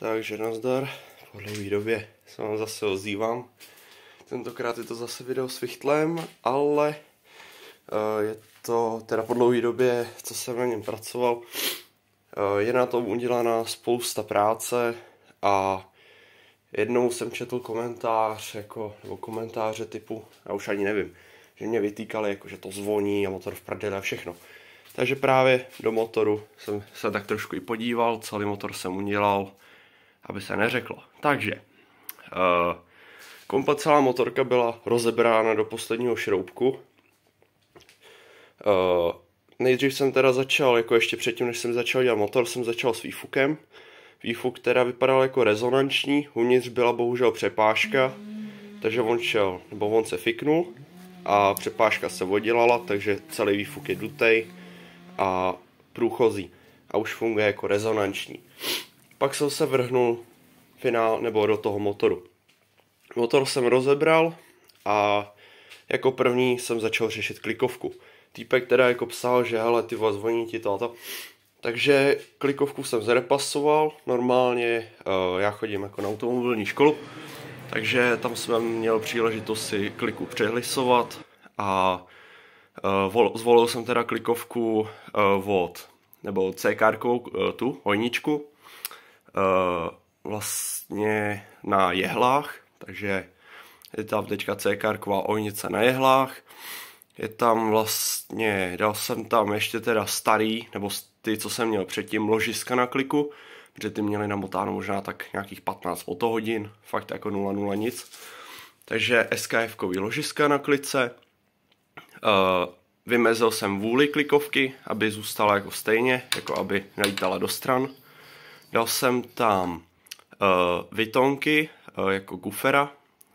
Takže nazdar, po dlouhé době se vám zase ozývám. Tentokrát je to zase video s Fichtlem, ale eh, je to teda po dlouhé době, co jsem na něm pracoval. Eh, je na tom udělaná spousta práce a jednou jsem četl komentář, jako, nebo komentáře typu, já už ani nevím, že mě vytýkali, jako, že to zvoní a motor v prdele a všechno. Takže právě do motoru jsem se tak trošku i podíval, celý motor jsem udělal, aby se neřeklo. Takže, uh, kompa celá motorka byla rozebrána do posledního šroubku. Uh, nejdřív jsem teda začal, jako ještě předtím, než jsem začal dělat motor, jsem začal s výfukem. Výfuk teda vypadal jako rezonanční, uvnitř byla bohužel přepážka, takže on šel, nebo on se fiknul a přepážka se oddělala, takže celý výfuk je dutej a průchozí a už funguje jako rezonanční pak jsem se vrhnul finál nebo do toho motoru. Motor jsem rozebral a jako první jsem začal řešit klikovku. Týpek teda jako psal, že hele, ty vás zvoní ti to a to. Takže klikovku jsem zrepasoval, normálně eh, já chodím jako na automobilní školu, takže tam jsem měl příležitost si kliku přehlisovat a eh, zvolil jsem teda klikovku eh, od, nebo c tu, hojničku, Eh, vlastně na jehlách, takže je tam teďka CK Ojnice na jehlách, je tam vlastně, dal jsem tam ještě teda starý, nebo ty, co jsem měl předtím, ložiska na kliku, protože ty měly namotáno možná tak nějakých 15 hodin, fakt jako 0,0 nic. Takže skf ložiska na klice, eh, vymezil jsem vůli klikovky, aby zůstala jako stejně, jako aby nelítala do stran. Dal jsem tam uh, vytonky uh, jako Gufera,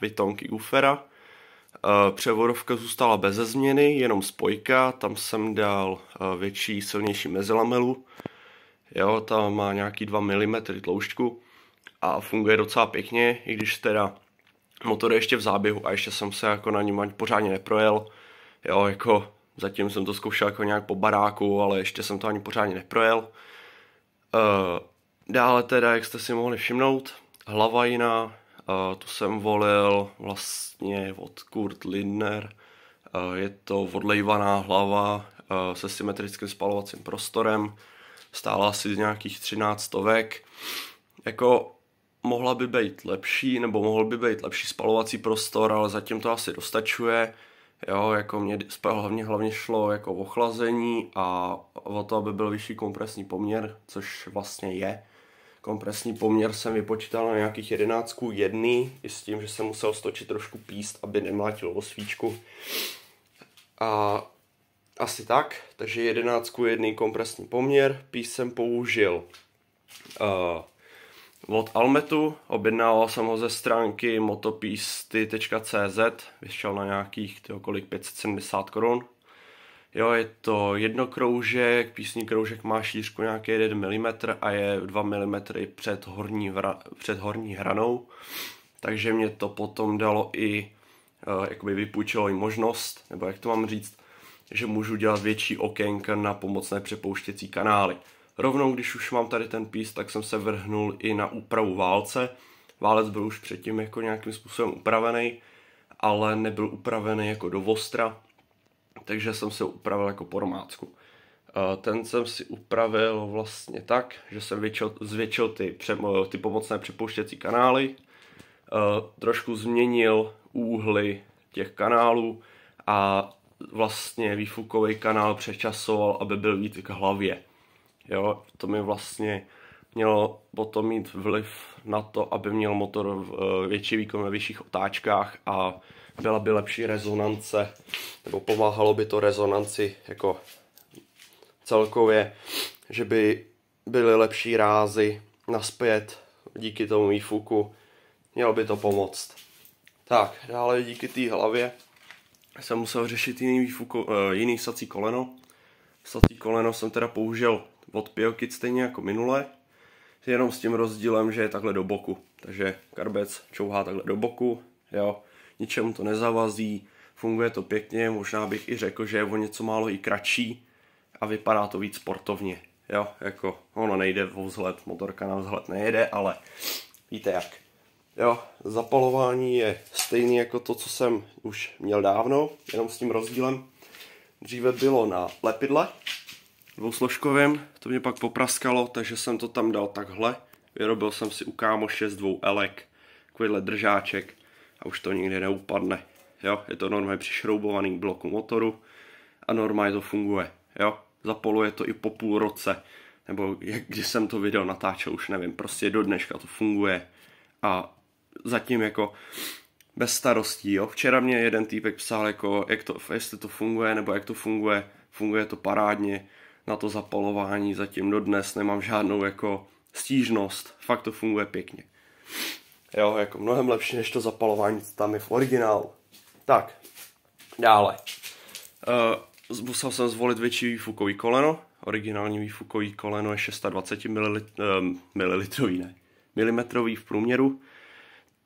vytonky Gufera. Uh, převodovka zůstala beze změny, jenom spojka, tam jsem dal uh, větší, silnější mezilamelu. Jo, ta má nějaký 2 mm tloušťku a funguje docela pěkně, i když teda motor je ještě v záběhu a ještě jsem se jako na něm ani pořádně neprojel. Jo, jako zatím jsem to zkoušel jako nějak po baráku, ale ještě jsem to ani pořádně neprojel. Uh, Dále teda, jak jste si mohli všimnout, Hlavajina, tu jsem volil vlastně od Kurt Lindner. Je to odlejvaná hlava se symetrickým spalovacím prostorem. Stála asi nějakých 13 stovek. Jako mohla by být lepší, nebo mohl by být lepší spalovací prostor, ale zatím to asi dostačuje. Jo, jako mě hlavně, hlavně šlo jako o ochlazení a o to, aby byl vyšší kompresní poměr, což vlastně je. Kompresní poměr jsem vypočítal na nějakých jedenáctku jedný, i s tím, že jsem musel stočit trošku píst, aby nemlátilo o svíčku. A asi tak, takže jedenáctku jedný kompresní poměr, píst jsem použil uh, od Almetu, objednal jsem ho ze stránky motopisty.cz, vyšel na nějakých kolik 570 korun Jo, je to jedno kroužek, písní kroužek má šířku nějaký 1 mm a je 2 mm před horní, vra, před horní hranou, takže mě to potom dalo i, eh, jakoby vypůjčilo i možnost, nebo jak to mám říct, že můžu dělat větší okénka na pomocné přepouštěcí kanály. Rovnou, když už mám tady ten pís, tak jsem se vrhnul i na úpravu válce. Válec byl už předtím jako nějakým způsobem upravený, ale nebyl upravený jako do Vostra, takže jsem se upravil jako pormácku. Ten jsem si upravil vlastně tak, že jsem většil, zvětšil ty, eh, ty pomocné připouštěcí kanály, eh, trošku změnil úhly těch kanálů a vlastně výfukový kanál přečasoval, aby byl víc k hlavě. Jo, to mi vlastně mělo potom mít vliv na to, aby měl motor eh, větší výkon ve vyšších otáčkách a byla by lepší rezonance, nebo pomáhalo by to rezonanci jako celkově, že by byly lepší rázy naspět díky tomu výfuku, mělo by to pomoct. Tak, dále díky té hlavě jsem musel řešit jiný, výfuko, eh, jiný sací koleno. Sací koleno jsem teda použil od Piokit stejně jako minule, jenom s tím rozdílem, že je takhle do boku. Takže karbec čouhá takhle do boku, jo ničemu to nezavazí, funguje to pěkně, možná bych i řekl, že je o něco málo i kratší a vypadá to víc sportovně. Jo, jako ono nejde o vzhled, motorka na vzhled nejede, ale víte jak. Jo, zapalování je stejný jako to, co jsem už měl dávno, jenom s tím rozdílem. Dříve bylo na lepidle dvousložkovém, to mě pak popraskalo, takže jsem to tam dal takhle. Vyrobil jsem si u kámoše z dvou elek, takovýhle držáček a už to nikdy neupadne. Jo, je to normálně přišroubovaný blok motoru a normálně to funguje. Jo, zapoluje to i po půl roce, nebo jak, kdy jsem to video natáčel, už nevím, prostě do dneška to funguje a zatím jako bez starostí, jo. Včera mě jeden týpek psal, jako, jak to, jestli to funguje, nebo jak to funguje, funguje to parádně na to zapalování, zatím do dnes nemám žádnou jako stížnost, fakt to funguje pěkně. Jo, jako mnohem lepší než to zapalování, co tam je v originálu. Tak, dále. Uh, eh, musel jsem zvolit větší výfukový koleno. Originální výfukový koleno je 620 ml, uh, ne, milimetrový v průměru.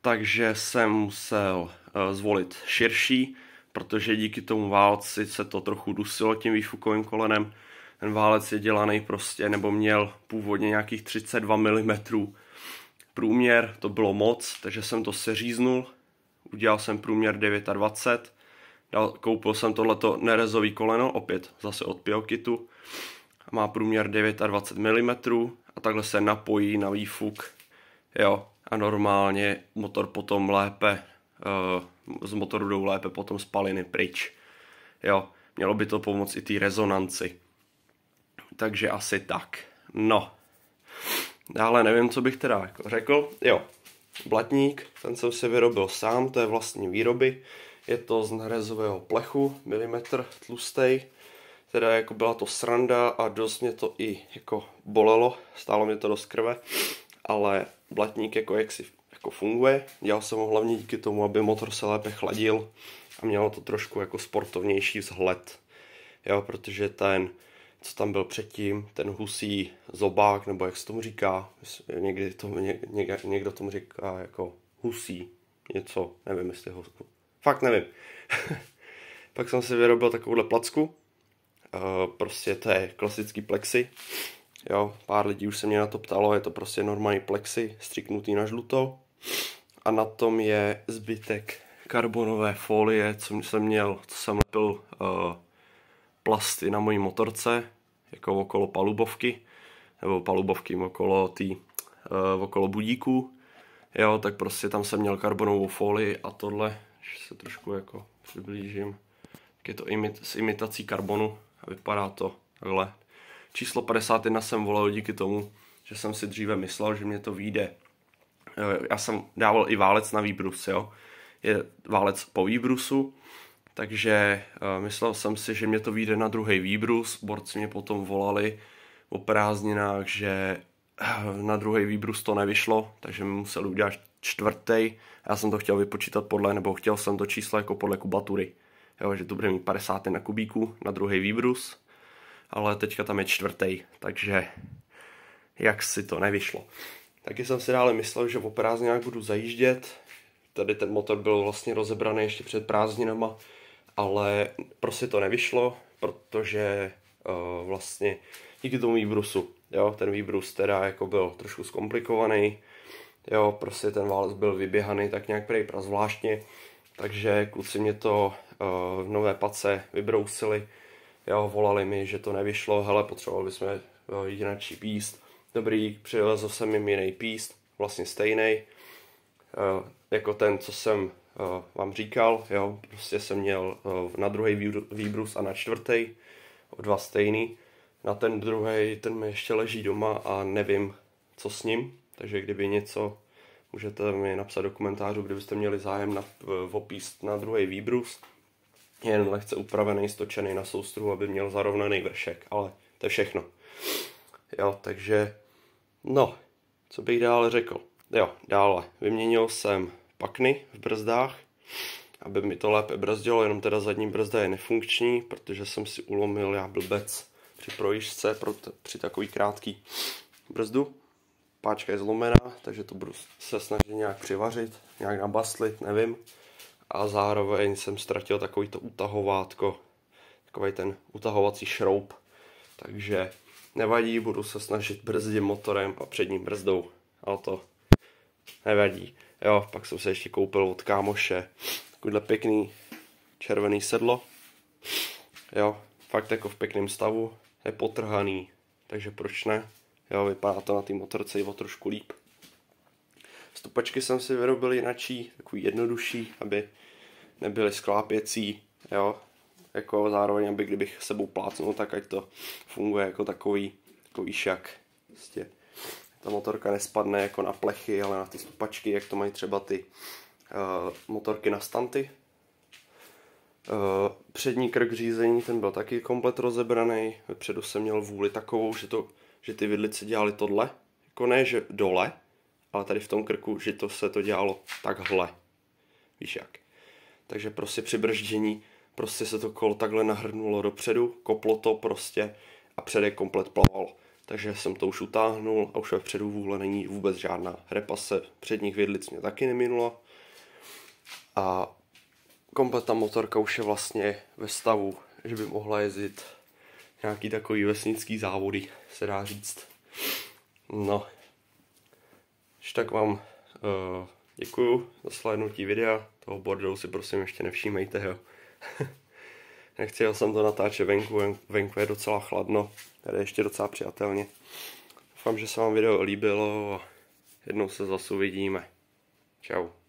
Takže jsem musel uh, zvolit širší, protože díky tomu válci se to trochu dusilo tím výfukovým kolenem. Ten válec je dělaný prostě, nebo měl původně nějakých 32 mm Průměr to bylo moc, takže jsem to seříznul. Udělal jsem průměr 29. Dal, koupil jsem tohleto nerezový koleno, opět zase od Piokitu. Má průměr 29 mm a takhle se napojí na výfuk. Jo, a normálně motor potom lépe, eh, z motoru jdou lépe potom spaliny pryč. Jo, mělo by to pomoct i té rezonanci. Takže asi tak. No, Dále nevím, co bych teda jako řekl. Jo, blatník, ten jsem si vyrobil sám, to je vlastní výroby. Je to z nerezového plechu, milimetr tlustej. Teda jako byla to sranda a dost mě to i jako bolelo, stálo mě to dost krve. Ale blatník jako jak si jako funguje. Dělal jsem ho hlavně díky tomu, aby motor se lépe chladil a mělo to trošku jako sportovnější vzhled. Jo, protože ten co tam byl předtím, ten husí zobák, nebo jak se tomu říká, někdy to, ně, ně, někdo tomu říká jako husí, něco, nevím jestli ho, fakt nevím. Pak jsem si vyrobil takovouhle placku, eh, prostě to je klasický plexi. Jo, pár lidí už se mě na to ptalo, je to prostě normální plexi, stříknutý na žluto. A na tom je zbytek karbonové folie, co jsem měl, co jsem lepil uh, plast i na mojí motorce, jako okolo palubovky, nebo palubovky, okolo tý, uh, okolo budíků, jo, tak prostě tam jsem měl karbonovou folii a tohle, že se trošku jako přiblížím, tak je to imit, s imitací karbonu a vypadá to takhle. Číslo 51 jsem volal díky tomu, že jsem si dříve myslel, že mě to vyjde. Eh, já jsem dával i válec na výbrus, jo. Je válec po výbrusu, takže uh, myslel jsem si, že mě to vyjde na druhý výbrus. Borci mě potom volali o prázdninách, že eh, na druhý výbrus to nevyšlo, takže mi museli udělat čtvrtý. Já jsem to chtěl vypočítat podle, nebo chtěl jsem to číslo jako podle kubatury. Jo, že to bude mít 50 na kubíku na druhý výbrus, ale teďka tam je čtvrtý, takže jak si to nevyšlo. Taky jsem si dále myslel, že o prázdninách budu zajíždět. Tady ten motor byl vlastně rozebraný ještě před prázdninama, ale prostě to nevyšlo, protože uh, vlastně díky tomu výbrusu, jo, ten výbrus teda jako byl trošku zkomplikovaný, jo, prostě ten válec byl vyběhaný tak nějak prej prazvláštně, takže kluci mě to uh, nové pace vybrousili, jo, volali mi, že to nevyšlo, hele, potřebovali bychom uh, eh, jinačí píst, dobrý, přivezl jsem jim jiný píst, vlastně stejný, uh, jako ten, co jsem Eh, vám říkal, jo, prostě jsem měl eh, na druhý výbrus a na čtvrtý, dva stejný. Na ten druhý, ten mi ještě leží doma a nevím, co s ním, takže kdyby něco, můžete mi napsat do komentářů, kdybyste měli zájem na, eh, opíst na druhý výbrus, je jen lehce upravený, stočený na soustru, aby měl zarovnaný vršek, ale to je všechno. Jo, takže, no, co bych dále řekl? Jo, dále, vyměnil jsem pakny v brzdách, aby mi to lépe brzdilo, jenom teda zadní brzda je nefunkční, protože jsem si ulomil já blbec při projížďce pro při takový krátký brzdu. Páčka je zlomená, takže to budu se snažit nějak přivařit, nějak nabastlit, nevím. A zároveň jsem ztratil takový to utahovátko, takový ten utahovací šroub, takže nevadí, budu se snažit brzdit motorem a předním brzdou, ale to nevadí. Jo, pak jsem se ještě koupil od kámoše takovýhle pěkný červený sedlo. Jo, fakt jako v pěkném stavu, je potrhaný, takže proč ne? Jo, vypadá to na té motorce i o trošku líp. Stupačky jsem si vyrobil jinačí, takový jednodušší, aby nebyly sklápěcí, jo. Jako zároveň, aby kdybych sebou plácnul, tak ať to funguje jako takový, takový šak. Prostě. Vlastně ta motorka nespadne jako na plechy, ale na ty stupačky, jak to mají třeba ty uh, motorky na stanty. Uh, přední krk řízení, ten byl taky komplet rozebraný. Vepředu jsem měl vůli takovou, že, to, že ty vidlice dělali tohle. Jako ne, že dole, ale tady v tom krku, že to se to dělalo takhle. Víš jak. Takže prostě při brždění prostě se to kolo takhle nahrnulo dopředu, koplo to prostě a předek komplet plaval takže jsem to už utáhnul a už ve předu vůle není vůbec žádná. Repa se předních vědlic mě taky neminula a kompletná motorka už je vlastně ve stavu, že by mohla jezdit nějaký takový vesnický závody, se dá říct. No, když tak vám uh, děkuju za slednutí videa, toho bordelu si prosím ještě nevšímejte, jo. Nechtěl jsem to natáčet venku, venku je docela chladno, tady je ještě docela přijatelně. Doufám, že se vám video líbilo a jednou se zase uvidíme. Čau.